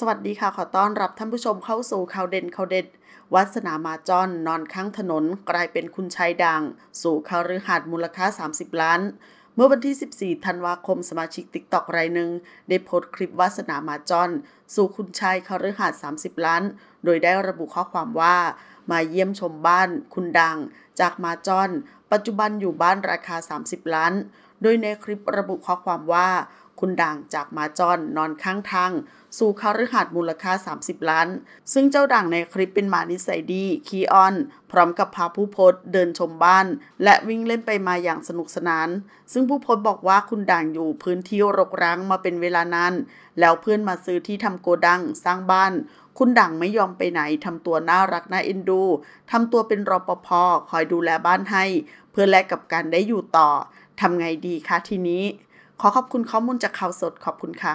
สวัสดีค่ะขอต้อนรับท่านผู้ชมเข้าสู่ข่าวเด่นข่าวเด็ดวัดสนามาจอนนอนข้างถนนกลายเป็นคุณชายดังสู่่ารือหาดมูลค่า 30 ล้าน เมื่อวันที่ 14 ธันวาคมสมาชิกติ๊กตอกรายหนึ่งได้โพสต์คลิปวัสนามาจอน สู่คุณชาย่ารือหาด30 ล้าน โดยได้ระบุข้อความว่ามาเยี่ยมชมบ้าน คุณดัง จากมาจอนปัจจุบันอยู่บ้านราคา 30 ล้าน โดยในคลิประบุข้อความว่า คุณด่างจากมาจอนนอนข้างทาง สู่คาฤหัสมูลค่า 30 ล้าน ซึ่งเจ้าด่างในคลิปเป็นหมานิสัยดี คีออน พร้อมกับพาผู้โพสเดินชมบ้านและวิ่งเล่นไปมาอย่างสนุกสนาน ซึ่งผู้โพสบอกว่าคุณด่างอยู่พื้นที่รกร้างมาเป็นเวลานานแล้วเพื่อนมาซื้อที่ทำโกดังสร้างบ้านคุณดังไม่ยอมไปไหนทำตัวน่ารักน่าเอ็นดูทำตัวเป็นรปภคอยดูแลบ้านให้ เพื่อแลกกับการได้อยู่ต่อทำไงดีคะทีนี้ ขอขอบคุณข้อมูลจากข่าวสดขอบคุณค่ะ